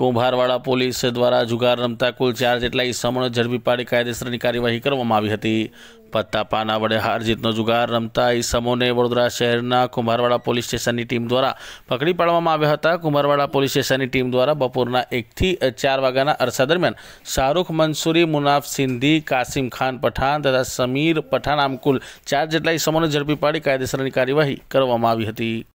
કુમ્ભારવાડા police દ્વારા જુગાર રમતા કુલ 4 જેટલાય સામનો જડબી પાડી કાયદેસરની કાર્યવાહી કરવામાં આવી હતી પત્તા પાના વળે હરજીતનો જુગાર રમતાય સામોને વડુરા શહેરના કુમ્ભારવાડા પોલીસ સ્ટેશનની ટીમ દ્વારા પકડી પાડવામાં આવ્યા હતા કુમ્ભારવાડા પોલીસ સ્ટેશનની ટીમ દ્વારા બપોરના 1 થી 4 વાગાના અર્સા દરમિયાન શારુખ મંસુરી મુનાફ સિન્ધી કાસિમ ખાન પઠાણ તથા સમીર પઠાણ આમ કુલ 4 જેટલાય સામનો જડબી પાડી કાયદેસરની કાર્યવાહી કરવામાં આવી હતી